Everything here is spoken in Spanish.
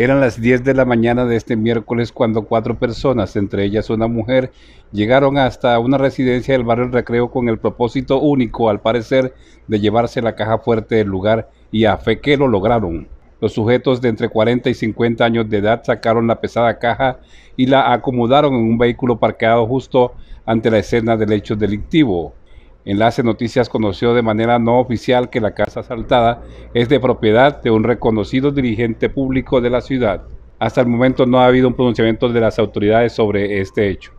Eran las 10 de la mañana de este miércoles cuando cuatro personas, entre ellas una mujer, llegaron hasta una residencia del barrio Recreo con el propósito único, al parecer, de llevarse la caja fuerte del lugar y a fe que lo lograron. Los sujetos de entre 40 y 50 años de edad sacaron la pesada caja y la acomodaron en un vehículo parqueado justo ante la escena del hecho delictivo. Enlace Noticias conoció de manera no oficial que la casa asaltada es de propiedad de un reconocido dirigente público de la ciudad. Hasta el momento no ha habido un pronunciamiento de las autoridades sobre este hecho.